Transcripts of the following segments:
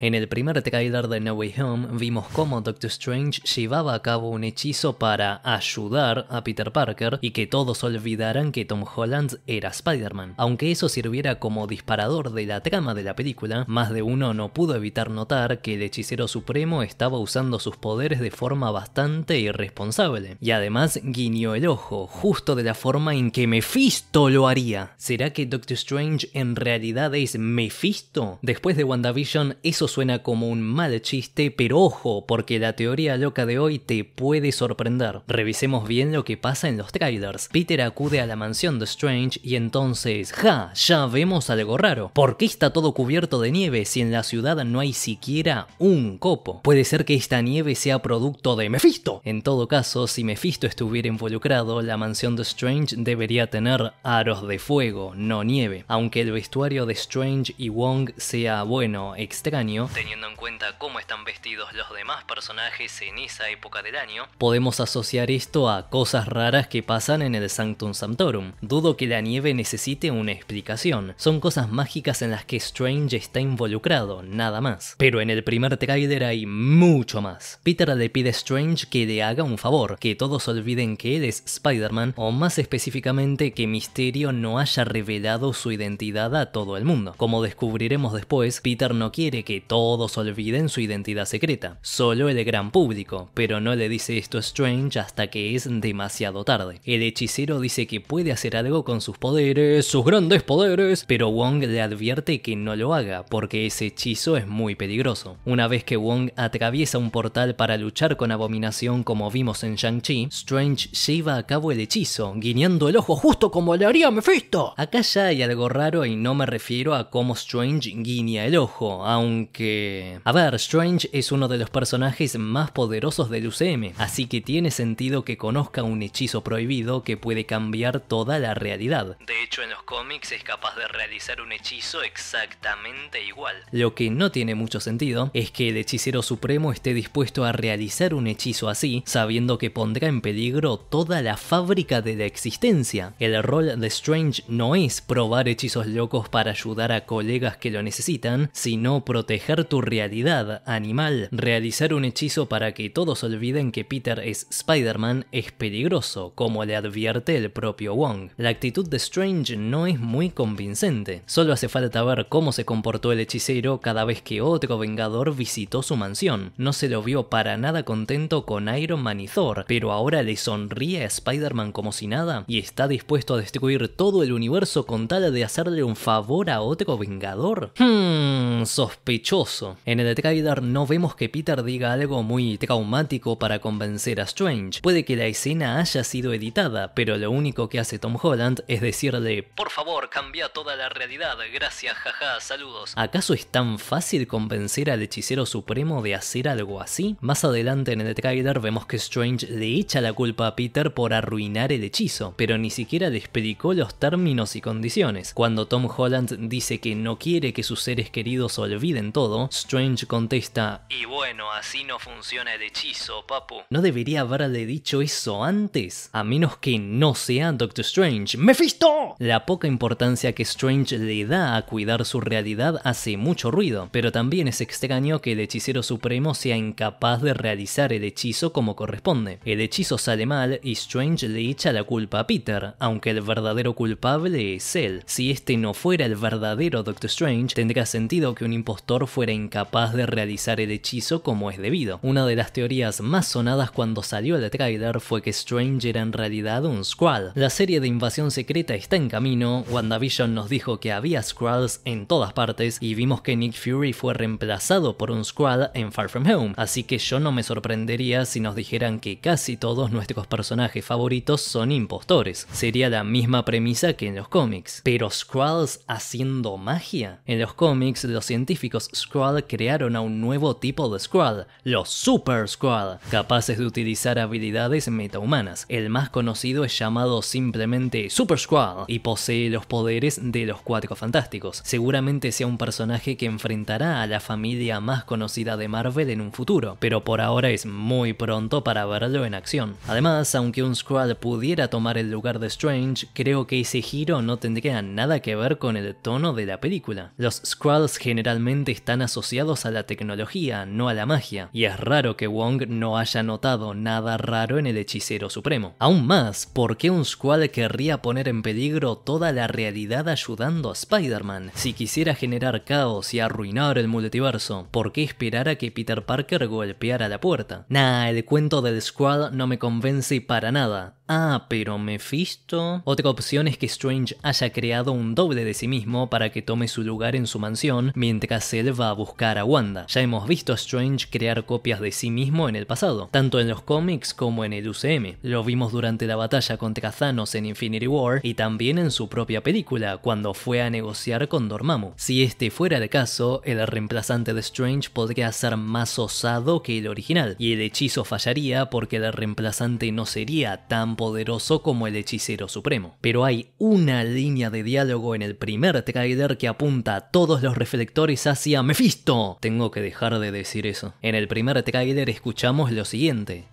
En el primer trailer de No Way Home vimos cómo Doctor Strange llevaba a cabo un hechizo para ayudar a Peter Parker y que todos olvidaran que Tom Holland era Spider-Man. Aunque eso sirviera como disparador de la trama de la película, más de uno no pudo evitar notar que el hechicero supremo estaba usando sus poderes de forma bastante irresponsable. Y además guiñó el ojo, justo de la forma en que Mephisto lo haría. ¿Será que Doctor Strange en realidad es Mephisto? Después de WandaVision, eso suena como un mal chiste, pero ojo, porque la teoría loca de hoy te puede sorprender. Revisemos bien lo que pasa en los trailers. Peter acude a la mansión de Strange y entonces, ja, ya vemos algo raro. ¿Por qué está todo cubierto de nieve si en la ciudad no hay siquiera un copo? Puede ser que esta nieve sea producto de Mephisto. En todo caso, si Mephisto estuviera involucrado, la mansión de Strange debería tener aros de fuego, no nieve. Aunque el vestuario de Strange y Wong sea bueno, extraño, teniendo en cuenta cómo están vestidos los demás personajes en esa época del año, podemos asociar esto a cosas raras que pasan en el Sanctum Sanctorum. Dudo que la nieve necesite una explicación, son cosas mágicas en las que Strange está involucrado, nada más. Pero en el primer trailer hay mucho más. Peter le pide a Strange que le haga un favor, que todos olviden que él es Spider-Man, o más específicamente que Misterio no haya revelado su identidad a todo el mundo. Como descubriremos después, Peter no quiere que todos olviden su identidad secreta, solo el gran público, pero no le dice esto a Strange hasta que es demasiado tarde. El hechicero dice que puede hacer algo con sus poderes, sus grandes poderes, pero Wong le advierte que no lo haga porque ese hechizo es muy peligroso. Una vez que Wong atraviesa un portal para luchar con Abominación como vimos en Shang-Chi, Strange lleva a cabo el hechizo, guiñando el ojo justo como le haría Mephisto. Acá ya hay algo raro y no me refiero a cómo Strange guiña el ojo, aunque a ver, Strange es uno de los personajes más poderosos del UCM, así que tiene sentido que conozca un hechizo prohibido que puede cambiar toda la realidad. De hecho, en los cómics es capaz de realizar un hechizo exactamente igual. Lo que no tiene mucho sentido es que el hechicero supremo esté dispuesto a realizar un hechizo así, sabiendo que pondrá en peligro toda la fábrica de la existencia. El rol de Strange no es probar hechizos locos para ayudar a colegas que lo necesitan, sino proteger tu realidad, animal. Realizar un hechizo para que todos olviden que Peter es Spider-Man es peligroso, como le advierte el propio Wong. La actitud de Strange no es muy convincente. Solo hace falta ver cómo se comportó el hechicero cada vez que otro Vengador visitó su mansión. No se lo vio para nada contento con Iron Man y Thor, pero ahora le sonríe a Spider-Man como si nada y está dispuesto a destruir todo el universo con tal de hacerle un favor a otro Vengador. Hmm, sospechoso en el trailer no vemos que Peter diga algo muy traumático para convencer a Strange. Puede que la escena haya sido editada, pero lo único que hace Tom Holland es decirle Por favor, cambia toda la realidad, gracias, jaja, saludos. ¿Acaso es tan fácil convencer al hechicero supremo de hacer algo así? Más adelante en el trailer vemos que Strange le echa la culpa a Peter por arruinar el hechizo, pero ni siquiera le explicó los términos y condiciones. Cuando Tom Holland dice que no quiere que sus seres queridos olviden todo Strange contesta, y bueno, así no funciona el hechizo, papu. ¿No debería haberle dicho eso antes? A menos que no sea Doctor Strange. Me ¡Mephisto! La poca importancia que Strange le da a cuidar su realidad hace mucho ruido, pero también es extraño que el hechicero supremo sea incapaz de realizar el hechizo como corresponde. El hechizo sale mal y Strange le echa la culpa a Peter, aunque el verdadero culpable es él. Si este no fuera el verdadero Doctor Strange, tendría sentido que un impostor fuera fuera incapaz de realizar el hechizo como es debido. Una de las teorías más sonadas cuando salió el trailer fue que Strange era en realidad un Skrull. La serie de Invasión Secreta está en camino, WandaVision nos dijo que había Skrulls en todas partes y vimos que Nick Fury fue reemplazado por un Skrull en Far From Home, así que yo no me sorprendería si nos dijeran que casi todos nuestros personajes favoritos son impostores. Sería la misma premisa que en los cómics. Pero Skrulls haciendo magia? En los cómics, los científicos Skrull crearon a un nuevo tipo de Skrull, los Super Skrull, capaces de utilizar habilidades metahumanas. El más conocido es llamado simplemente Super Skrull y posee los poderes de los Cuatro Fantásticos. Seguramente sea un personaje que enfrentará a la familia más conocida de Marvel en un futuro, pero por ahora es muy pronto para verlo en acción. Además, aunque un Skrull pudiera tomar el lugar de Strange, creo que ese giro no tendría nada que ver con el tono de la película. Los Skrulls generalmente están están asociados a la tecnología, no a la magia, y es raro que Wong no haya notado nada raro en el hechicero supremo. Aún más, ¿por qué un Squad querría poner en peligro toda la realidad ayudando a Spider-Man? Si quisiera generar caos y arruinar el multiverso, ¿por qué esperar a que Peter Parker golpeara la puerta? Nah, el cuento del Squad no me convence para nada. Ah, pero Mephisto. Otra opción es que Strange haya creado un doble de sí mismo para que tome su lugar en su mansión mientras él va a buscar a Wanda. Ya hemos visto a Strange crear copias de sí mismo en el pasado, tanto en los cómics como en el UCM. Lo vimos durante la batalla contra Thanos en Infinity War y también en su propia película, cuando fue a negociar con Dormammu. Si este fuera el caso, el reemplazante de Strange podría ser más osado que el original, y el hechizo fallaría porque el reemplazante no sería tan poderoso como el hechicero supremo. Pero hay una línea de diálogo en el primer tráiler que apunta a todos los reflectores hacia Mephisto. Tengo que dejar de decir eso. En el primer tráiler escuchamos lo siguiente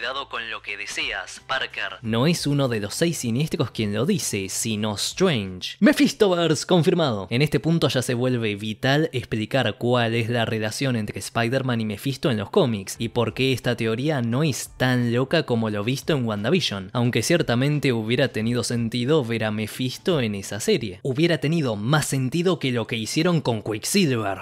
cuidado con lo que deseas, Parker. No es uno de los seis siniestros quien lo dice, sino Strange. Mephistoverse confirmado. En este punto ya se vuelve vital explicar cuál es la relación entre Spider-Man y Mephisto en los cómics y por qué esta teoría no es tan loca como lo visto en WandaVision, aunque ciertamente hubiera tenido sentido ver a Mephisto en esa serie. Hubiera tenido más sentido que lo que hicieron con Quicksilver.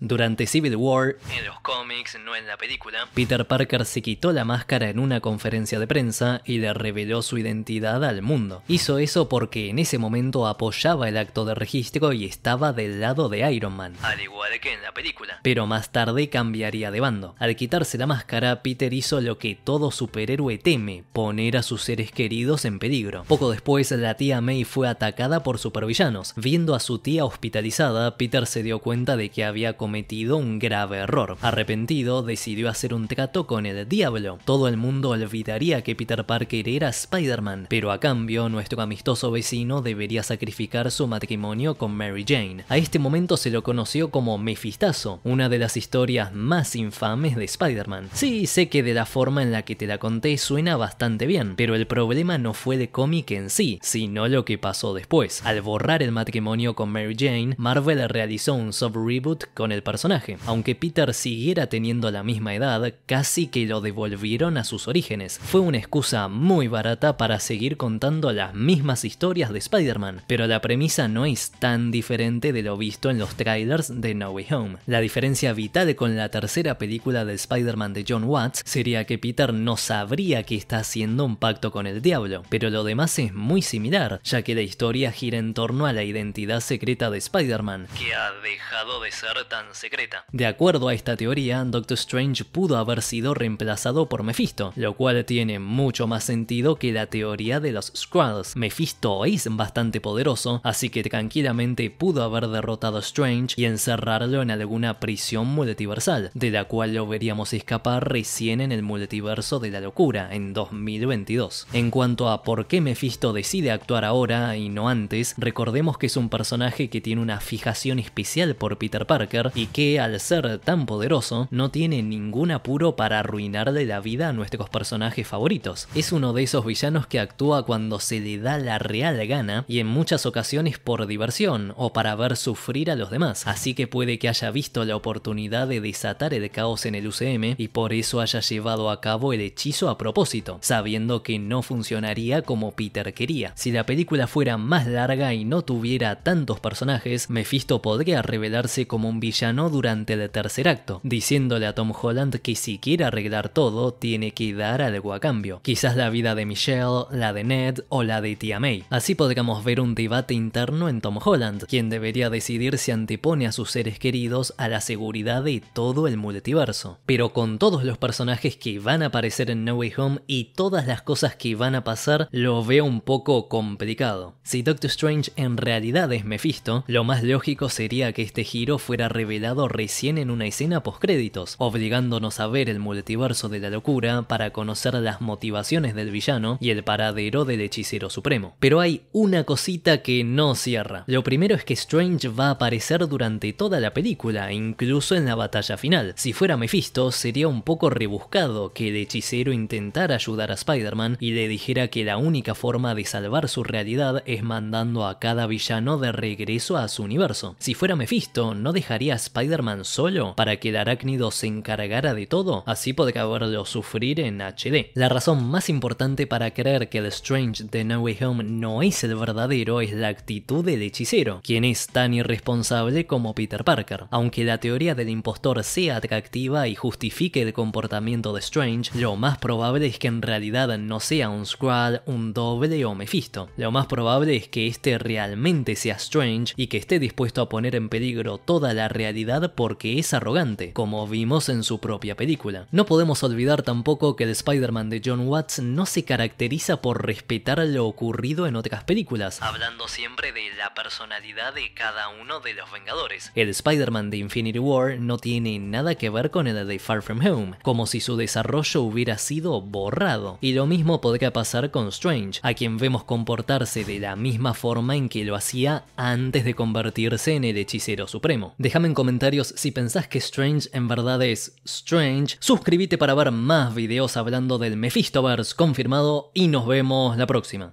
Durante Civil War, en los cómics, no en la película, Peter Parker se quitó la máscara en una conferencia de prensa y le reveló su identidad al mundo. Hizo eso porque en ese momento apoyaba el acto de registro y estaba del lado de Iron Man, al igual que en la película. Pero más tarde cambiaría de bando. Al quitarse la máscara, Peter hizo lo que todo superhéroe teme, poner a sus seres queridos en peligro. Poco después, la tía May fue atacada por supervillanos. Viendo a su tía hospitalizada, Peter se dio cuenta de que había cometido un grave error. Arrepentido, decidió hacer un trato con el diablo todo el mundo olvidaría que Peter Parker era Spider-Man, pero a cambio nuestro amistoso vecino debería sacrificar su matrimonio con Mary Jane. A este momento se lo conoció como Mefistazo, una de las historias más infames de Spider-Man. Sí, sé que de la forma en la que te la conté suena bastante bien, pero el problema no fue de cómic en sí, sino lo que pasó después. Al borrar el matrimonio con Mary Jane, Marvel realizó un sub reboot con el personaje. Aunque Peter siguiera teniendo la misma edad, casi que lo devolvió volvieron a sus orígenes. Fue una excusa muy barata para seguir contando las mismas historias de Spider-Man, pero la premisa no es tan diferente de lo visto en los trailers de No Way Home. La diferencia vital con la tercera película de Spider-Man de John Watts sería que Peter no sabría que está haciendo un pacto con el diablo, pero lo demás es muy similar, ya que la historia gira en torno a la identidad secreta de Spider-Man, que ha dejado de ser tan secreta. De acuerdo a esta teoría, Doctor Strange pudo haber sido reemplazado por Mephisto, lo cual tiene mucho más sentido que la teoría de los Skrulls. Mephisto es bastante poderoso, así que tranquilamente pudo haber derrotado a Strange y encerrarlo en alguna prisión multiversal, de la cual lo veríamos escapar recién en el multiverso de la locura, en 2022. En cuanto a por qué Mephisto decide actuar ahora y no antes, recordemos que es un personaje que tiene una fijación especial por Peter Parker y que al ser tan poderoso no tiene ningún apuro para arruinarle la vida a nuestros personajes favoritos. Es uno de esos villanos que actúa cuando se le da la real gana y en muchas ocasiones por diversión o para ver sufrir a los demás, así que puede que haya visto la oportunidad de desatar el caos en el UCM y por eso haya llevado a cabo el hechizo a propósito, sabiendo que no funcionaría como Peter quería. Si la película fuera más larga y no tuviera tantos personajes, Mephisto podría revelarse como un villano durante el tercer acto, diciéndole a Tom Holland que si quiere arreglar todo tiene que dar algo a cambio. Quizás la vida de Michelle, la de Ned o la de Tia May. Así podríamos ver un debate interno en Tom Holland, quien debería decidir si antepone a sus seres queridos a la seguridad de todo el multiverso. Pero con todos los personajes que van a aparecer en No Way Home y todas las cosas que van a pasar, lo veo un poco complicado. Si Doctor Strange en realidad es Mephisto, lo más lógico sería que este giro fuera revelado recién en una escena postcréditos, obligándonos a ver el multiverso de la locura para conocer las motivaciones del villano y el paradero del hechicero supremo. Pero hay una cosita que no cierra. Lo primero es que Strange va a aparecer durante toda la película, incluso en la batalla final. Si fuera Mephisto, sería un poco rebuscado que el hechicero intentara ayudar a Spider-Man y le dijera que la única forma de salvar su realidad es mandando a cada villano de regreso a su universo. Si fuera Mephisto, ¿no dejaría a Spider-Man solo para que el arácnido se encargara de todo? Así podría haber sufrir en HD. La razón más importante para creer que el Strange de No Way Home no es el verdadero es la actitud del hechicero, quien es tan irresponsable como Peter Parker. Aunque la teoría del impostor sea atractiva y justifique el comportamiento de Strange, lo más probable es que en realidad no sea un Skrull, un doble o Mephisto. Lo más probable es que este realmente sea Strange y que esté dispuesto a poner en peligro toda la realidad porque es arrogante, como vimos en su propia película. No podemos olvidar olvidar tampoco que el Spider-Man de John Watts no se caracteriza por respetar lo ocurrido en otras películas, hablando siempre de la personalidad de cada uno de los Vengadores. El Spider-Man de Infinity War no tiene nada que ver con el de Far From Home, como si su desarrollo hubiera sido borrado. Y lo mismo podría pasar con Strange, a quien vemos comportarse de la misma forma en que lo hacía antes de convertirse en el hechicero supremo. Déjame en comentarios si pensás que Strange en verdad es Strange, suscríbete para ver más videos hablando del Mephistoverse confirmado y nos vemos la próxima.